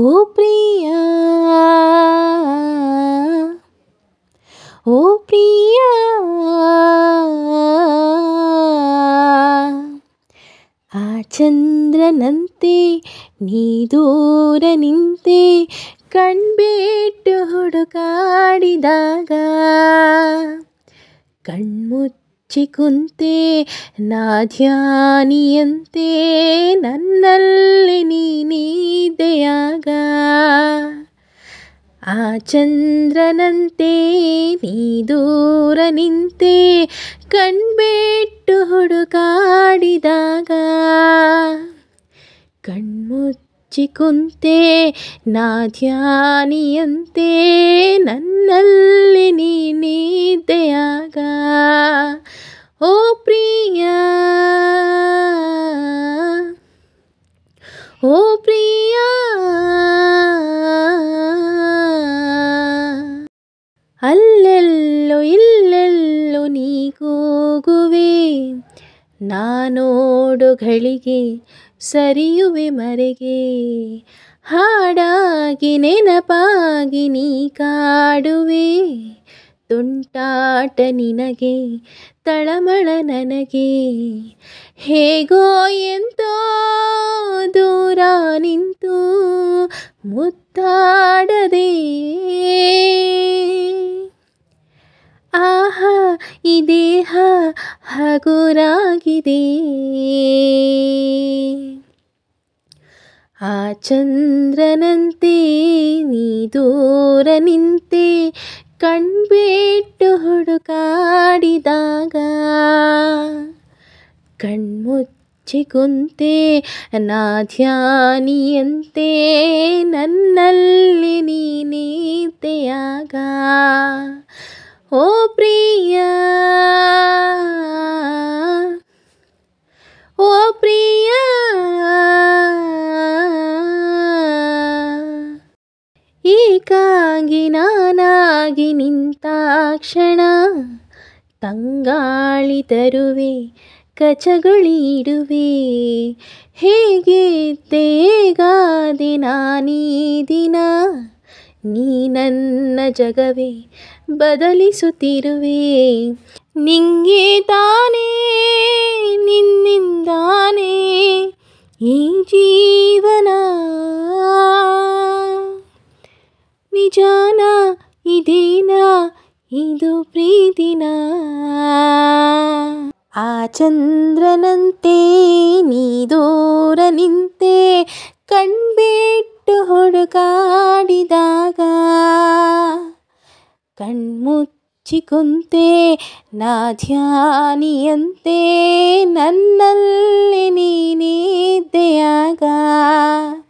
ஓ பிரியா ஓ பிரியா ಆ ಚಂದ್ರನಂತೆ ನೀ ದೂರ ನಿಂತೆ ಕಣ್ಬೇಟ್ಟು ಹುಡುಕಾಡಿದಾಗ ಕಣ್ಮುಚ್ಚ ಚಿಕುಂತೆ ನಾ ನಿಯಂತೆ ನನ್ನಲ್ಲಿ ನೀನಿದೆಯಾಗ ಆ ಚಂದ್ರನಂತೆ ನೀ ದೂರ ನಿಂತೆ ಕಣ್ಬಿಟ್ಟು ಹುಡುಕಾಡಿದಾಗ ಕಣ್ಮುಚ್ಚಿ ಕುಂತೆ ನಾ ಧ್ಯಾನಿಯಂತೆ ನನ್ನಲ್ಲಿ ನೀನಿದೆಯಾಗ ಓ ಪ್ರಿಯಾ ಅಲ್ಲೆಲ್ಲೋ ಇಲ್ಲೆಲ್ಲೋ ನೀ ಕೂಗುವೆ ನಾನೋಡು ಘಳಿಗೆ ಸರಿಯುವೆ ಮರೆಗೆ ಹಾಡಾಗಿ ನೆನಪಾಗಿ ನೀ ಕಾಡುವೆ ತುಂಟಾಟ ನಿನಗೆ ತಳಮಳ ನನಗೆ ಹೇಗೋ ಎಂತೋ ದೂರ ನಿಂತು ಮುತ್ತಾಡದೆ ಆಹಾ ಈ ದೇಹ ಹಗುರಾಗಿದೆ ಆ ಚಂದ್ರನಂತೆ ನೀ ದೂರ ನಿಂತೆ ಕಣ್ಬಿಟ್ಟು ಹುಡುಕಾಡಿದಾಗ ಕಣ್ಮುಚ್ಚಿ ಕುಂತೆ ನಾಧ್ಯಾನಿಯಂತೆ ನನ್ನಲ್ಲಿ ನೀನೀತೆಯಾಗ ಓ ಪ್ರಿಯ ಓ ಪ್ರಿಯ ಈಗಾಗಿನ ನಿಂತ ಕ್ಷಣ ತಂಗಾಳಿ ತರುವೆ ಹೇಗೆ ಹೇಗೆ ನಾನೀ ದಿನ ನೀ ನನ್ನ ಜಗವೇ ಬದಲಿಸುತ್ತಿರುವೆ ನಿಂಗೆ ತಾನೇ ನಿನ್ನಿಂದಾನೇ ಈ ಜೀವನ ನಿಜ ಇದೇನಾ ಇದು ಪ್ರೀತಿನ ಆ ಚಂದ್ರನಂತೆ ನೀ ದೂರ ನಿಂತೆ ಕಣ್ಬಿಟ್ಟು ಹುಡುಗಾಡಿದಾಗ ಕಣ್ಮುಚ್ಚಿ ನಾ ಧ್ಯಾನಿಯಂತೆ ನನ್ನಲ್ಲಿ ನೀನಿದ್ದೆಯಾಗ